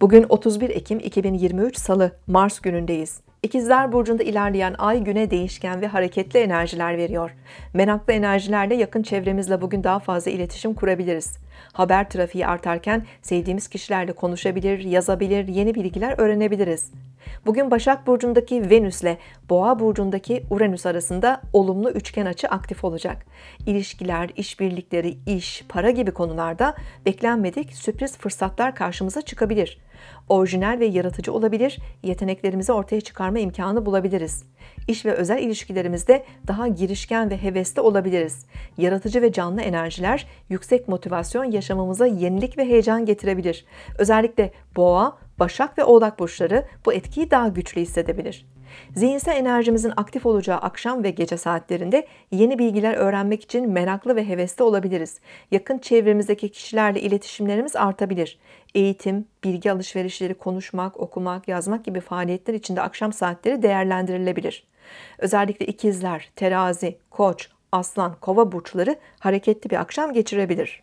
Bugün 31 Ekim 2023 Salı, Mars günündeyiz. İkizler Burcu'nda ilerleyen ay güne değişken ve hareketli enerjiler veriyor. Meraklı enerjilerle yakın çevremizle bugün daha fazla iletişim kurabiliriz. Haber trafiği artarken sevdiğimiz kişilerle konuşabilir, yazabilir, yeni bilgiler öğrenebiliriz. Bugün Başak Burcu'ndaki Venüs ile Boğa Burcu'ndaki Uranüs arasında olumlu üçgen açı aktif olacak. İlişkiler, işbirlikleri, iş, para gibi konularda beklenmedik sürpriz fırsatlar karşımıza çıkabilir Orijinal ve yaratıcı olabilir, yeteneklerimizi ortaya çıkarma imkanı bulabiliriz. İş ve özel ilişkilerimizde daha girişken ve hevesli olabiliriz. Yaratıcı ve canlı enerjiler, yüksek motivasyon yaşamamıza yenilik ve heyecan getirebilir. Özellikle boğa, başak ve oğlak burçları bu etkiyi daha güçlü hissedebilir. Zihinsel enerjimizin aktif olacağı akşam ve gece saatlerinde yeni bilgiler öğrenmek için meraklı ve hevesli olabiliriz. Yakın çevremizdeki kişilerle iletişimlerimiz artabilir. Eğitim, bilgi alışverişleri, konuşmak, okumak, yazmak gibi faaliyetler içinde akşam saatleri değerlendirilebilir. Özellikle ikizler, terazi, koç, aslan, kova burçları hareketli bir akşam geçirebilir.